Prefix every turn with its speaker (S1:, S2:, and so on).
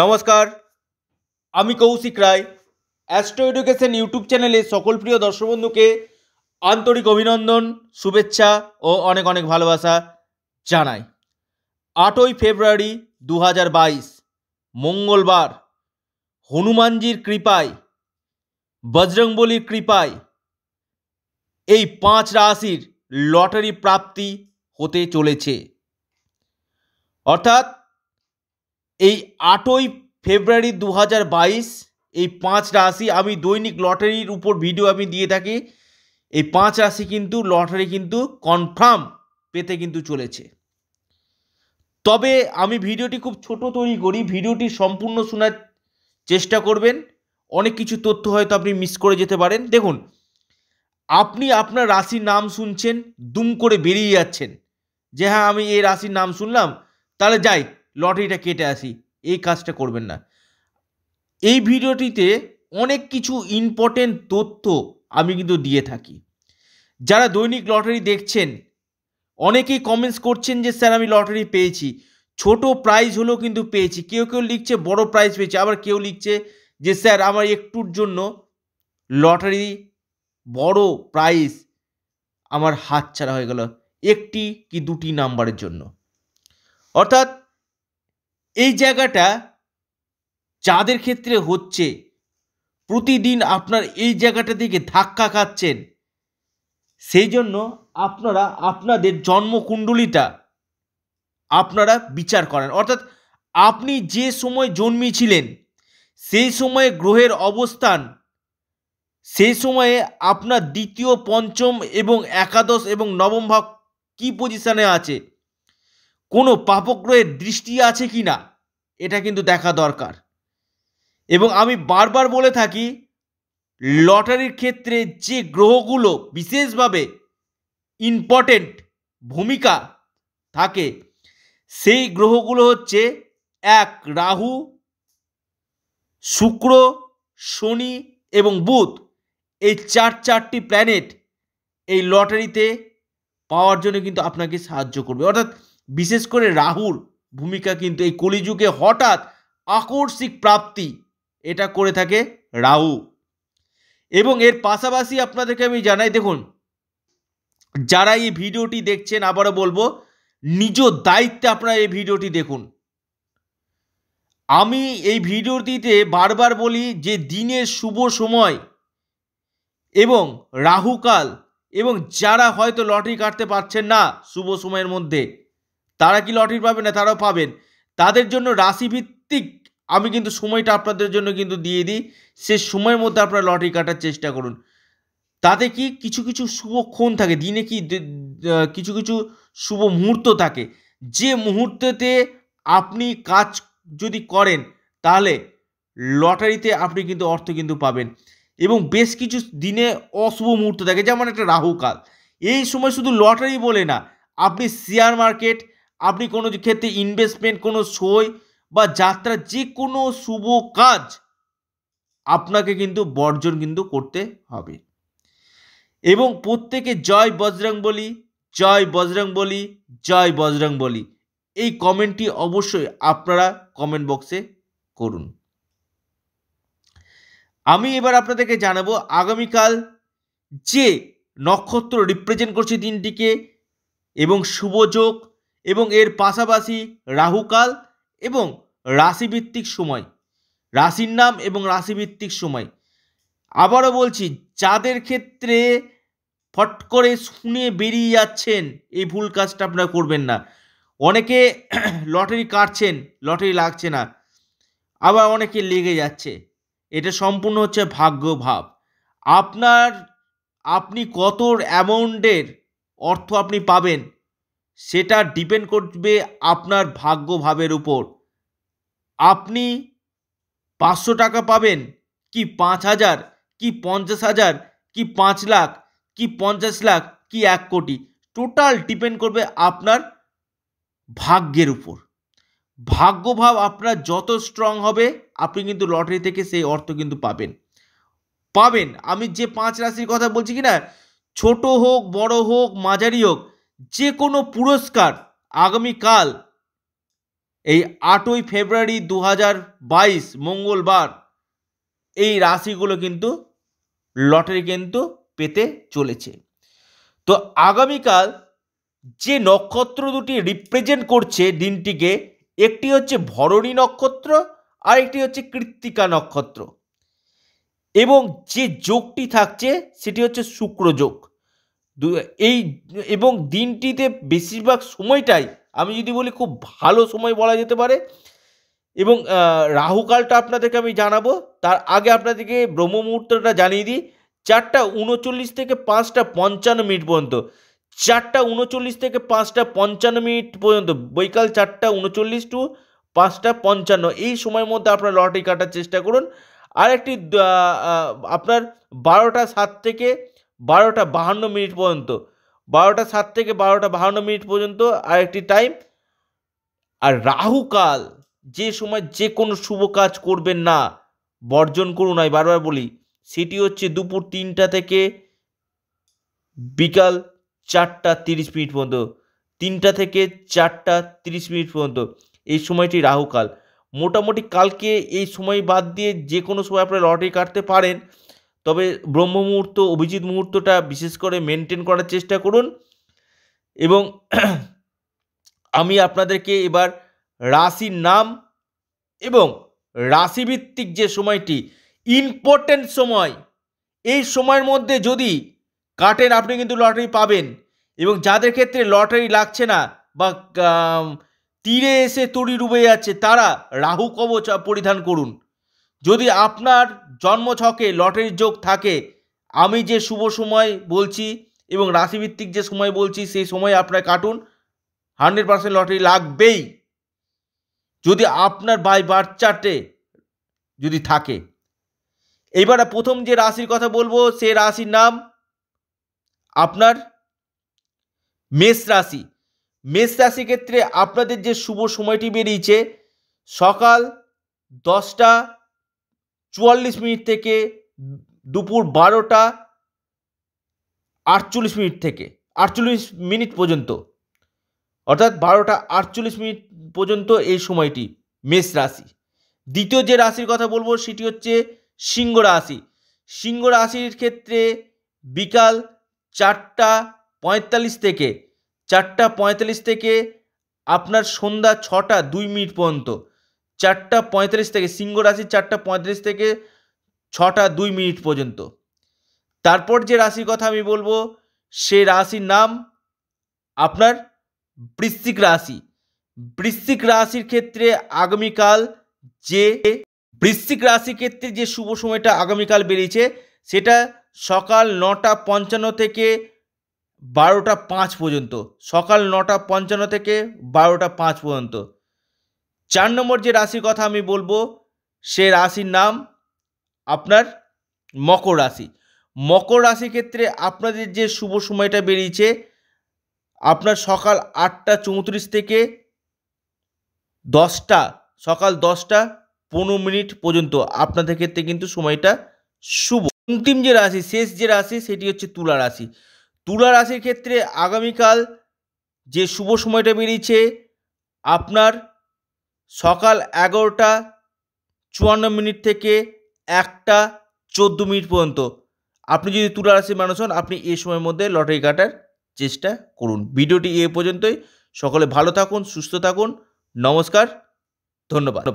S1: নমস্কার আমি Koushik Roy astro education YouTube চ্যানেলে সকল প্রিয় দর্শক বন্ধুকে আন্তরিক অভিনন্দন শুভেচ্ছা ও অনেক অনেক ভালোবাসা জানাই আটই ফেব্রুয়ারি দু মঙ্গলবার হনুমানজির কৃপায় বজরংবলির কৃপায় এই পাঁচ রাশির লটারি প্রাপ্তি হতে চলেছে অর্থাৎ এই আটই ফেব্রুয়ারি দু এই পাঁচ রাশি আমি দৈনিক লটারির উপর ভিডিও আমি দিয়ে থাকি এই পাঁচ রাশি কিন্তু লটারি কিন্তু কনফার্ম পেতে কিন্তু চলেছে তবে আমি ভিডিওটি খুব ছোট তৈরি করি ভিডিওটি সম্পূর্ণ শোনার চেষ্টা করবেন অনেক কিছু তথ্য হয়তো আপনি মিস করে যেতে পারেন দেখুন আপনি আপনার রাশির নাম শুনছেন দুম করে বেরিয়ে যাচ্ছেন যে হ্যাঁ আমি এই রাশির নাম শুনলাম তাহলে যাই লটারিটা কেটে আসি এই কাজটা করবেন না এই ভিডিওটিতে অনেক কিছু ইম্পর্টেন্ট তথ্য আমি কিন্তু দিয়ে থাকি যারা দৈনিক লটারি দেখছেন অনেকেই কমেন্টস করছেন যে স্যার আমি লটারি পেয়েছি ছোট প্রাইজ হলেও কিন্তু পেয়েছি কেউ কেউ লিখছে বড় প্রাইজ পেয়েছে আবার কেউ লিখছে যে স্যার আমার একটুর জন্য লটারি বড় প্রাইজ আমার হাত ছাড়া হয়ে গেল একটি কি দুটি নাম্বারের জন্য অর্থাৎ এই জায়গাটা যাদের ক্ষেত্রে হচ্ছে প্রতিদিন আপনার এই জায়গাটা থেকে ধাক্কা খাচ্ছেন সেই জন্য আপনারা আপনাদের জন্মকুণ্ডলিটা আপনারা বিচার করেন অর্থাৎ আপনি যে সময় জন্মিয়েছিলেন সেই সময়ে গ্রহের অবস্থান সেই সময়ে আপনার দ্বিতীয় পঞ্চম এবং একাদশ এবং নবম ভাগ কী পজিশানে আছে কোনো পাপগ্রহের দৃষ্টি আছে কি না এটা কিন্তু দেখা দরকার এবং আমি বারবার বলে থাকি লটারির ক্ষেত্রে যে গ্রহগুলো বিশেষভাবে ইম্পর্টেন্ট ভূমিকা থাকে সেই গ্রহগুলো হচ্ছে এক রাহু শুক্র শনি এবং বুধ এই চার চারটি প্ল্যানেট এই লটারিতে পাওয়ার জন্য কিন্তু আপনাকে সাহায্য করবে অর্থাৎ বিশেষ করে রাহুর ভূমিকা কিন্তু এই কলিযুগে হঠাৎ আকর্ষিক প্রাপ্তি এটা করে থাকে রাহু এবং এর পাশাপাশি আপনাদেরকে আমি জানাই দেখুন যারা এই ভিডিওটি দেখছেন আবারও বলবো নিজ দায়িত্বে আপনারা এই ভিডিওটি দেখুন আমি এই ভিডিওটিতে বারবার বলি যে দিনের শুভ সময় এবং রাহুকাল এবং যারা হয়তো লটারি কাটতে পারছেন না শুভ সময়ের মধ্যে তারা কি লটারি পাবে না তারাও পাবেন তাদের জন্য রাশিভিত্তিক আমি কিন্তু সময়টা আপনাদের জন্য কিন্তু দিয়ে দিই সে সময়ের মধ্যে আপনারা লটারি কাটার চেষ্টা করুন তাতে কি কিছু কিছু শুভক্ষণ থাকে দিনে কি কিছু কিছু শুভ মুহূর্ত থাকে যে মুহূর্ততে আপনি কাজ যদি করেন তাহলে লটারিতে আপনি কিন্তু অর্থ কিন্তু পাবেন এবং বেশ কিছু দিনে অশুভ মুহূর্ত থাকে যেমন একটা রাহুকাল এই সময় শুধু লটারি বলে না আপনি শেয়ার মার্কেট আপনি কোনো ক্ষেত্রে ইনভেস্টমেন্ট কোনো সই বা যাত্রা যে কোনো শুভ কাজ আপনাকে কিন্তু বর্জন কিন্তু করতে হবে এবং প্রত্যেকে জয় বজরং বলি জয় বজরং বলি জয় বজরং বলি এই কমেন্টটি অবশ্যই আপনারা কমেন্ট বক্সে করুন আমি এবার আপনাদেরকে জানাবো আগামীকাল যে নক্ষত্র রিপ্রেজেন্ট করছে দিনটিকে এবং শুভযোগ এবং এর পাশাপাশি রাহুকাল এবং রাশিভিত্তিক সময় রাশির নাম এবং রাশিভিত্তিক সময় আবারও বলছি যাদের ক্ষেত্রে ফট করে শুনে বেরিয়ে যাচ্ছেন এই ভুল কাজটা আপনারা করবেন না অনেকে লটারি কাটছেন লটারি লাগছে না আবার অনেকে লেগে যাচ্ছে এটা সম্পূর্ণ হচ্ছে ভাগ্যভাব আপনার আপনি কত অ্যামাউন্টের অর্থ আপনি পাবেন সেটা ডিপেন্ড করবে আপনার ভাগ্যভাবের উপর আপনি পাঁচশো টাকা পাবেন কি পাঁচ হাজার কি পঞ্চাশ হাজার কি পাঁচ লাখ কি পঞ্চাশ লাখ কি এক কোটি টোটাল ডিপেন্ড করবে আপনার ভাগ্যের উপর ভাগ্যভাব আপনার যত স্ট্রং হবে আপনি কিন্তু লটারি থেকে সেই অর্থ কিন্তু পাবেন পাবেন আমি যে পাঁচ রাশির কথা বলছি কি না ছোট হোক বড় হোক মাঝারি হোক যে কোনো পুরস্কার আগামীকাল এই আটই ফেব্রুয়ারি দু হাজার বাইশ মঙ্গলবার এই রাশিগুলো কিন্তু লটারি কিন্তু পেতে চলেছে তো আগামীকাল যে নক্ষত্র দুটি রিপ্রেজেন্ট করছে দিনটিকে একটি হচ্ছে ভরণী নক্ষত্র আর একটি হচ্ছে কৃত্তিকা নক্ষত্র এবং যে যোগটি থাকছে সেটি হচ্ছে শুক্র যোগ এই এবং দিনটিতে বেশিরভাগ সময়টাই আমি যদি বলি খুব ভালো সময় বলা যেতে পারে এবং রাহুকালটা আপনাদেরকে আমি জানাবো তার আগে আপনাদেরকে ব্রহ্ম মুহূর্তটা জানিয়ে দিই চারটা উনচল্লিশ থেকে পাঁচটা পঞ্চান্ন মিনিট পর্যন্ত চারটা উনচল্লিশ থেকে পাঁচটা পঞ্চান্ন মিনিট পর্যন্ত বৈকাল চারটা উনচল্লিশ টু পাঁচটা পঞ্চান্ন এই সময়ের মধ্যে আপনার লটারি কাটার চেষ্টা করুন আরেকটি আপনার বারোটা সাত থেকে বারোটা বাহান্ন মিনিট পর্যন্ত বারোটা সাত থেকে বারোটা বাহান্ন মিনিট পর্যন্ত আর একটি টাইম আর রাহুকাল যে সময় যে কোনো শুভ কাজ করবেন না বর্জন করুন আমি বারবার বলি সেটি হচ্ছে দুপুর তিনটা থেকে বিকাল চারটা তিরিশ মিনিট পর্যন্ত তিনটা থেকে চারটা তিরিশ মিনিট পর্যন্ত এই সময়টি রাহুকাল মোটামুটি কালকে এই সময় বাদ দিয়ে যে কোনো সময় আপনারা লটারি কাটতে পারেন তবে ব্রহ্ম মুহূর্ত অভিজিৎ মুহূর্তটা বিশেষ করে মেনটেন করার চেষ্টা করুন এবং আমি আপনাদেরকে এবার রাশির নাম এবং রাশিভিত্তিক যে সময়টি ইম্পর্টেন্ট সময় এই সময়ের মধ্যে যদি কাটেন আপনি কিন্তু লটারি পাবেন এবং যাদের ক্ষেত্রে লটারি লাগছে না বা তীরে এসে তড়ি ডুবে যাচ্ছে তারা রাহু কবচ পরিধান করুন যদি আপনার জন্মছকে লটারির যোগ থাকে আমি যে শুভ সময় বলছি এবং রাশিভিত্তিক যে সময় বলছি সেই সময় আপনার কাটুন হান্ড্রেড পার্সেন্ট লটারি লাগবেই যদি আপনার বাই বার্থ চার্টে যদি থাকে এইবারে প্রথম যে রাশির কথা বলবো সে রাশির নাম আপনার মেষ রাশি মেষ রাশি ক্ষেত্রে আপনাদের যে শুভ সময়টি বেরিয়েছে সকাল দশটা চুয়াল্লিশ মিনিট থেকে দুপুর বারোটা আটচল্লিশ মিনিট থেকে আটচল্লিশ মিনিট পর্যন্ত অর্থাৎ বারোটা আটচল্লিশ মিনিট পর্যন্ত এই সময়টি মেষ রাশি দ্বিতীয় যে রাশির কথা বলবো সেটি হচ্ছে সিংহ রাশি সিংহ রাশির ক্ষেত্রে বিকাল চারটা পঁয়তাল্লিশ থেকে চারটা পঁয়তাল্লিশ থেকে আপনার সন্ধ্যা ছটা দুই মিনিট পর্যন্ত চারটা পঁয়তাল্লিশ থেকে সিংহ রাশি চারটা পঁয়ত্রিশ থেকে ছটা দুই মিনিট পর্যন্ত তারপর যে রাশির কথা আমি বলবো সে রাশির নাম আপনার বৃশ্চিক রাশি বৃশ্চিক রাশির ক্ষেত্রে আগামীকাল যে বৃশ্চিক রাশির ক্ষেত্রে যে শুভ সময়টা আগামীকাল বেরিয়েছে সেটা সকাল নটা পঞ্চান্ন থেকে বারোটা পাঁচ পর্যন্ত সকাল নটা পঞ্চান্ন থেকে বারোটা পাঁচ পর্যন্ত চার নম্বর যে রাশির কথা আমি বলবো সে রাশির নাম আপনার মকর রাশি মকর রাশির ক্ষেত্রে আপনাদের যে শুভ সময়টা বেরিয়েছে আপনার সকাল আটটা চৌত্রিশ থেকে দশটা সকাল দশটা পনেরো মিনিট পর্যন্ত আপনাদের ক্ষেত্রে কিন্তু সময়টা শুভ অন্তিম যে রাশি শেষ যে রাশি সেটি হচ্ছে তুলা রাশি তুলা রাশির ক্ষেত্রে আগামীকাল যে শুভ সময়টা বেরিয়েছে আপনার সকাল এগারোটা চুয়ান্ন মিনিট থেকে একটা চোদ্দো মিনিট পর্যন্ত আপনি যদি তুলা রাশির মানুষ হন আপনি এই সময়ের মধ্যে লটারি কাটার চেষ্টা করুন ভিডিওটি এ পর্যন্তই সকলে ভালো থাকুন সুস্থ থাকুন নমস্কার ধন্যবাদ